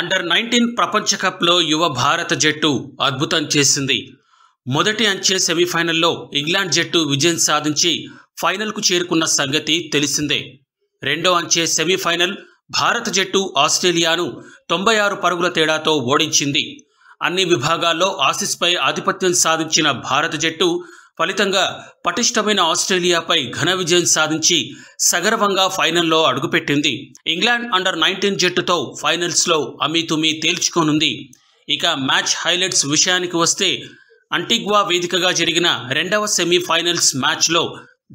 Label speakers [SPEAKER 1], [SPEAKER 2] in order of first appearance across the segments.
[SPEAKER 1] under nineteen ప్రపంచ కప్లో యువ భారత జట్టు అద్భుతం చేసింది మొదటి అంచె సెమీఫైనల్లో ఇంగ్లాండ్ జట్టు విజయం సాధించి ఫైనల్కు చేరుకున్న సంగతి తెలిసిందే రెండో అంచె సెమీఫైనల్ భారత జట్టు ఆస్ట్రేలియాను తొంభై ఆరు పరుగుల తేడాతో ఓడించింది అన్ని విభాగాల్లో ఆసిస్పై ఆధిపత్యం సాధించిన భారత జట్టు ఫలితంగా పటిష్టమైన ఆస్ట్రేలియాపై ఘన విజయం సాధించి సగర్వంగా ఫైనల్లో అడుగుపెట్టింది ఇంగ్లాండ్ అండర్ నైన్టీన్ జట్టుతో ఫైనల్స్లో అమీతుమీ తేల్చుకోనుంది ఇక మ్యాచ్ హైలైట్స్ విషయానికి వస్తే అంటిగ్వా వేదికగా జరిగిన రెండవ సెమీఫైనల్స్ మ్యాచ్లో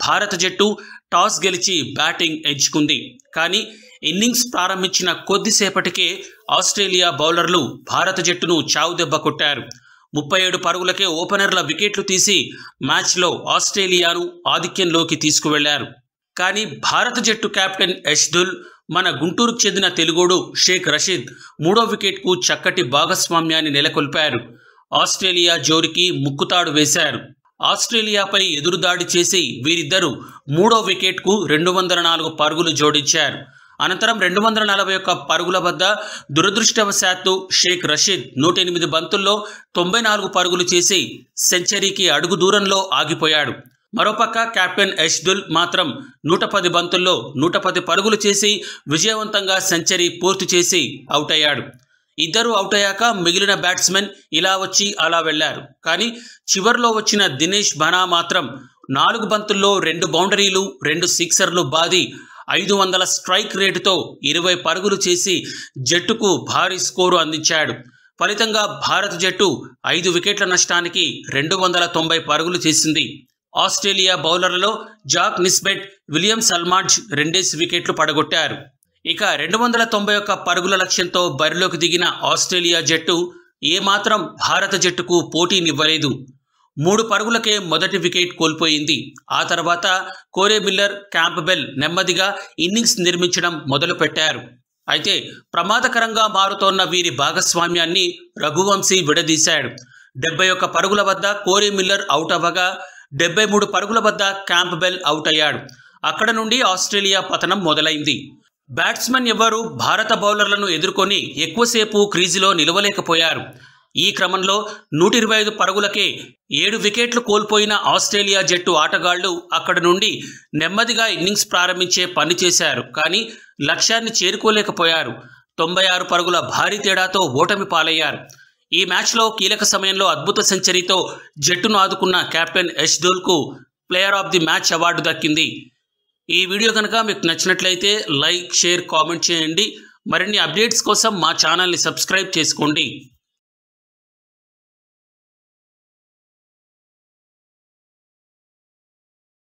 [SPEAKER 1] భారత జట్టు టాస్ గెలిచి బ్యాటింగ్ ఎంచుకుంది కానీ ఇన్నింగ్స్ ప్రారంభించిన కొద్దిసేపటికే ఆస్ట్రేలియా బౌలర్లు భారత జట్టును చావుదెబ్బ కొట్టారు ముప్పై ఏడు పరుగులకే ఓపెనర్ల వికెట్లు తీసి మ్యాచ్లో ఆస్ట్రేలియాను ఆధిక్యంలోకి తీసుకువెళ్లారు కానీ భారత జట్టు కెప్టెన్ యష్దుల్ మన గుంటూరుకు చెందిన తెలుగుడు షేక్ రషీద్ మూడో వికెట్కు చక్కటి భాగస్వామ్యాన్ని నెలకొల్పారు ఆస్ట్రేలియా జోరికి ముక్కుతాడు వేశారు ఆస్ట్రేలియాపై ఎదురుదాడి చేసి వీరిద్దరూ మూడో వికెట్కు రెండు వందల నాలుగు పరుగులు జోడించారు అనంతరం రెండు వందల నలభై ఒక్క పరుగుల వద్ద దురదృష్టవశాత్తు షేక్ రషీద్ నూట ఎనిమిది బంతుల్లో తొంభై నాలుగు పరుగులు చేసి సెంచరీకి అడుగు దూరంలో ఆగిపోయాడు మరోపక్క కెప్టెన్ ఎష్దుల్ మాత్రం నూట పది బంతుల్లో నూట పది పరుగులు చేసి విజయవంతంగా సెంచరీ పూర్తి చేసి అవుట్ అయ్యాడు ఇద్దరు అవుట్ అయ్యాక మిగిలిన బ్యాట్స్మెన్ ఇలా వచ్చి అలా వెళ్లారు కానీ చివరిలో వచ్చిన దినేష్ బనా మాత్రం నాలుగు బంతుల్లో రెండు బౌండరీలు రెండు సిక్సర్లు బాది ఐదు వందల స్ట్రైక్ రేటుతో ఇరవై పరుగులు చేసి జట్టుకు భారీ స్కోరు అందించాడు ఫలితంగా భారత జట్టు ఐదు వికెట్ల నష్టానికి రెండు వందల తొంభై పరుగులు చేసింది ఆస్ట్రేలియా బౌలర్లలో జాక్ నిస్బెట్ విలియం సల్మార్జ్ రెండేసి వికెట్లు పడగొట్టారు ఇక రెండు వందల తొంభై ఒక్క పరుగుల లక్ష్యంతో బరిలోకి దిగిన ఆస్ట్రేలియా జట్టు ఏమాత్రం భారత జట్టుకు పోటీనివ్వలేదు మూడు పరుగులకే మొదటి వికెట్ కోల్పోయింది ఆ తర్వాత కోరే మిల్లర్ క్యాంప్బెల్ నెమ్మదిగా ఇన్నింగ్స్ నిర్మించడం మొదలుపెట్టారు అయితే ప్రమాదకరంగా మారుతోన్న వీరి భాగస్వామ్యాన్ని రఘువంశీ విడదీశాడు డెబ్బై ఒక్క పరుగుల వద్ద కోరే మిల్లర్ అవుట్ అవ్వగా డెబ్బై మూడు పరుగుల వద్ద క్యాంప్బెల్ అవుట్ అయ్యాడు అక్కడ నుండి ఆస్ట్రేలియా పతనం మొదలైంది బ్యాట్స్మెన్ ఎవ్వరూ భారత బౌలర్లను ఎదుర్కొని ఎక్కువసేపు క్రీజులో నిలవలేకపోయారు ఈ క్రమంలో నూట ఇరవై ఐదు పరుగులకే ఏడు వికెట్లు కోల్పోయిన ఆస్ట్రేలియా జట్టు ఆటగాళ్లు అక్కడి నుండి నెమ్మదిగా ఇన్నింగ్స్ ప్రారంభించే పని చేశారు కానీ లక్ష్యాన్ని చేరుకోలేకపోయారు తొంభై ఆరు పరుగుల భారీ తేడాతో ఓటమి పాలయ్యారు ఈ మ్యాచ్లో కీలక సమయంలో అద్భుత సెంచరీతో జట్టును ఆదుకున్న కెప్టెన్ యష్దూల్కు player of the match award దక్కింది ఈ వీడియో కనుక మీకు నచ్చినట్లయితే లైక్ షేర్ కామెంట్ చేయండి మరిన్ని అప్డేట్స్ కోసం మా ఛానల్ని సబ్స్క్రైబ్ చేసుకోండి